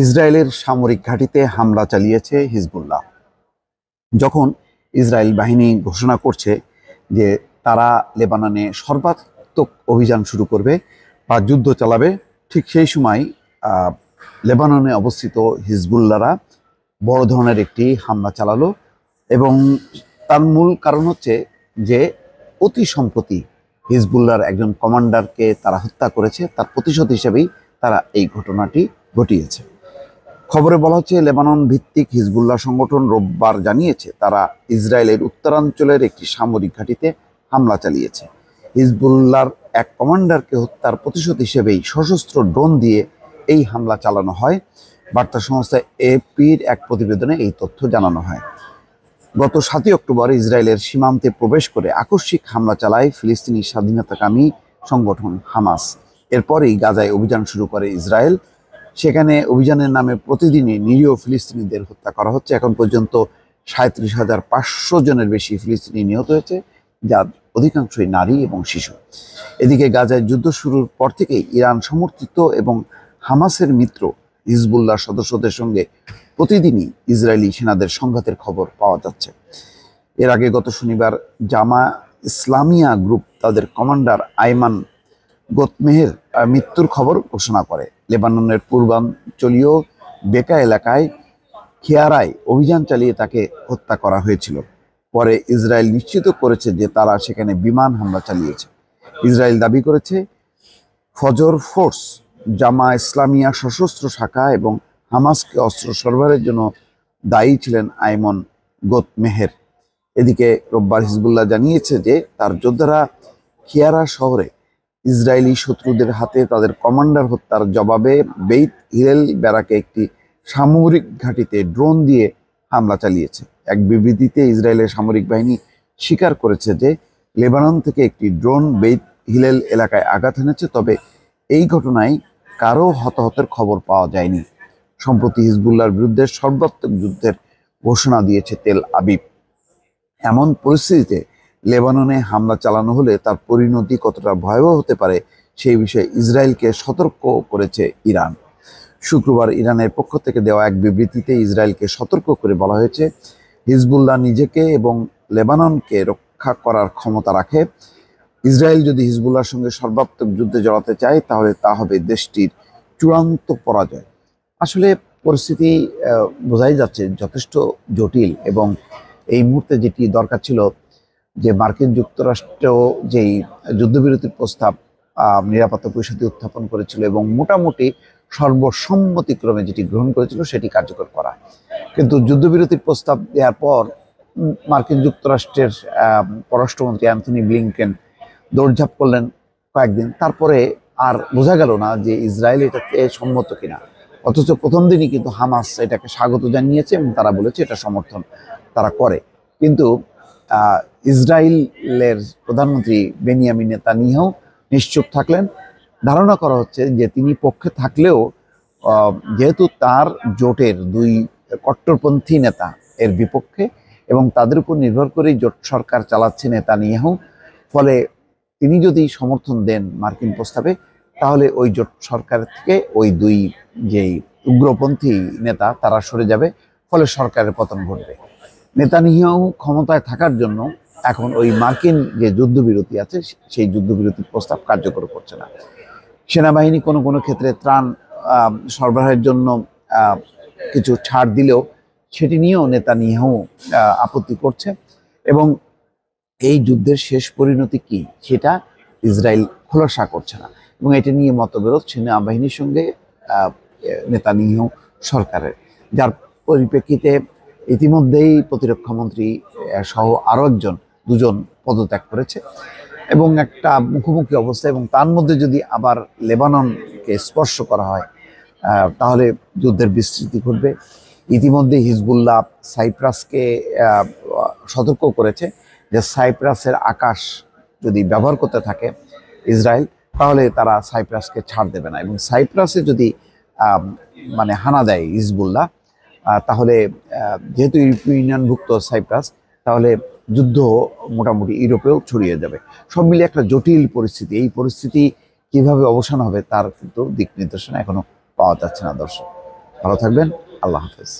ইসরায়েলের সামরিক ঘাঁটিতে হামলা চালিয়েছে হিজবুল্লাহ যখন ইসরায়েল বাহিনী ঘোষণা করছে যে তারা লেবাননে সর্বাত্মক অভিযান শুরু করবে বা যুদ্ধ চালাবে ঠিক সেই সময় লেবাননে অবস্থিত হিজবুল্লারা বড় ধরনের একটি হামলা চালালো এবং তার মূল কারণ হচ্ছে যে অতি সম্প্রতি হিজবুল্লার একজন কমান্ডারকে তারা হত্যা করেছে তার প্রতিশোধ হিসেবেই তারা এই ঘটনাটি ঘটিয়েছে খবরে বলা হচ্ছে লেবানন ভিত্তিক হিজবুল্লাহ সংগঠন রোববার জানিয়েছে তারা ইসরায়েলের উত্তরাঞ্চলের একটি সামরিক ঘাঁটিতে হামলা চালিয়েছে হিজবুল্লাহর এক কমান্ডারকে হত্যার প্রতিশোধ হিসেবেই সশস্ত্র ড্রোন দিয়ে এই হামলা চালানো হয় বার্তা সংস্থা এপির এক প্রতিবেদনে এই তথ্য জানানো হয় গত সাতই অক্টোবর ইসরায়েলের সীমান্তে প্রবেশ করে আকস্মিক হামলা চালায় ফিলিস্তিনি স্বাধীনতাকামী সংগঠন হামাস এরপরই গাজায় অভিযান শুরু করে ইসরায়েল সেখানে অভিযানের নামে প্রতিদিনই নিরীহ ফিলিস্তিনিদের হত্যা করা হচ্ছে এখন পর্যন্ত সাঁত্রিশ হাজার পাঁচশো জনের বেশি ফিলিস্তিনি নিহত হয়েছে যার অধিকাংশই নারী এবং শিশু এদিকে গাজায় যুদ্ধ শুরুর পর থেকেই ইরান সমর্থিত এবং হামাসের মিত্র হিজবুল্লাহ সদস্যদের সঙ্গে প্রতিদিনই ইসরায়েলি সেনাদের সংঘাতের খবর পাওয়া যাচ্ছে এর আগে গত শনিবার জামা ইসলামিয়া গ্রুপ তাদের কমান্ডার আইমান গোতমেহের মৃত্যুর খবর ঘোষণা করে লেবাননের পূর্বাঞ্চলীয় বেকা এলাকায় খেয়ারায় অভিযান চালিয়ে তাকে হত্যা করা হয়েছিল পরে ইসরায়েল নিশ্চিত করেছে যে তারা সেখানে বিমান হামলা চালিয়েছে ইসরায়েল দাবি করেছে ফজর ফোর্স জামা ইসলামিয়া সশস্ত্র শাখা এবং হামাসকে অস্ত্র সরবরাহের জন্য দায়ী ছিলেন আইমন গোতমেহের এদিকে রোববার হিজবুল্লাহ জানিয়েছে যে তার যোদ্ধারা খিয়ারা শহরে ইসরায়েলি শত্রুদের হাতে তাদের কমান্ডার হত্যার জবাবে বেইত হিরেল বেড়াকে একটি সামরিক ঘাঁটিতে ড্রোন দিয়ে হামলা চালিয়েছে এক বিবৃতিতে ইসরায়েলের সামরিক বাহিনী স্বীকার করেছে যে লেবানন থেকে একটি ড্রোন বেইত হিলেল এলাকায় আঘাত এনেছে তবে এই ঘটনায় কারও হতাহতের খবর পাওয়া যায়নি সম্প্রতি হিজবুল্লার বিরুদ্ধে সর্বাত্মক যুদ্ধের ঘোষণা দিয়েছে তেল আবিব এমন পরিস্থিতিতে লেবাননে হামলা চালানো হলে তার পরিণতি কতটা ভয়াবহ হতে পারে সেই বিষয়ে ইসরায়েলকে সতর্ক করেছে ইরান শুক্রবার ইরানের পক্ষ থেকে দেওয়া এক বিবৃতিতে ইসরায়েলকে সতর্ক করে বলা হয়েছে হিজবুল্লাহ নিজেকে এবং লেবাননকে রক্ষা করার ক্ষমতা রাখে ইসরায়েল যদি হিজবুল্লাহর সঙ্গে সর্বাত্মক যুদ্ধে জড়াতে চায় তাহলে তা হবে দেশটির চূড়ান্ত পরাজয় আসলে পরিস্থিতি বোঝাই যাচ্ছে যথেষ্ট জটিল এবং এই মুহূর্তে যেটি দরকার ছিল যে মার্কিন যুক্তরাষ্ট্র যেই যুদ্ধবিরতির প্রস্তাব নিরাপত্তা পরিষদে উত্থাপন করেছিল এবং মোটামুটি সর্বসম্মতিক্রমে যেটি গ্রহণ করেছিল সেটি কার্যকর করা কিন্তু যুদ্ধবিরতির প্রস্তাব দেওয়ার পর মার্কিন যুক্তরাষ্ট্রের পররাষ্ট্রমন্ত্রী অ্যান্থনি ব্লিংকেন দৌড়ঝাঁপ করলেন কয়েকদিন তারপরে আর বোঝা গেল না যে ইসরায়েল এটাতে সম্মত কিনা অথচ প্রথম দিনই কিন্তু হামাস এটাকে স্বাগত জানিয়েছে এবং তারা বলেছে এটা সমর্থন তারা করে কিন্তু ইসরায়েলের প্রধানমন্ত্রী বেনিয়ামিন নেতানিয়াহু নিশ্চুপ থাকলেন ধারণা করা হচ্ছে যে তিনি পক্ষে থাকলেও যেহেতু তার জোটের দুই কট্টরপন্থী নেতা এর বিপক্ষে এবং তাদের উপর নির্ভর করেই জোট সরকার চালাচ্ছে নেতানিয়াহু ফলে তিনি যদি সমর্থন দেন মার্কিন প্রস্তাবে তাহলে ওই জোট সরকার থেকে ওই দুই যেই উগ্রপন্থী নেতা তারা সরে যাবে ফলে সরকারের পতন ঘটবে নেতানিয়াহু ক্ষমতায় থাকার জন্য এখন ওই মার্কিন যে যুদ্ধবিরতি আছে সেই যুদ্ধবিরতির প্রস্তাব কার্যকর করছে না সেনাবাহিনী কোনো কোনো ক্ষেত্রে ত্রাণ সরবরাহের জন্য কিছু ছাড় দিলেও সেটি নিয়েও নেতানিয়াহু আপত্তি করছে এবং এই যুদ্ধের শেষ পরিণতি কি সেটা ইসরায়েল খোলাসা করছে না এবং এটা নিয়ে মতবিরোধ সেনাবাহিনীর সঙ্গে নেতানিয়াহু সরকারের যার পরিপ্রেক্ষিতে ইতিমধ্যেই প্রতিরক্ষামন্ত্রী সহ আরও একজন দুজন পদত্যাগ করেছে এবং একটা মুখোমুখি অবস্থা এবং তার মধ্যে যদি আবার লেবাননকে স্পর্শ করা হয় তাহলে যুদ্ধের বিস্তৃতি ঘটবে ইতিমধ্যে হিজবুল্লাহ সাইপ্রাসকে সতর্ক করেছে যে সাইপ্রাসের আকাশ যদি ব্যবহার করতে থাকে ইসরায়েল তাহলে তারা সাইপ্রাসকে ছাড় দেবে না এবং সাইপ্রাসে যদি মানে হানা দেয় হিজবুল্লাহ তাহলে যেহেতু ইউরোপীয় ইউনিয়নভুক্ত সাইপ্রাস তাহলে যুদ্ধ মোটামুটি ইউরোপেও ছড়িয়ে যাবে সব মিলিয়ে একটা জটিল পরিস্থিতি এই পরিস্থিতি কিভাবে অবসান হবে তার কিন্তু দিক নির্দেশনা এখনো পাওয়া যাচ্ছে না দর্শক ভালো থাকবেন আল্লাহ হাফেজ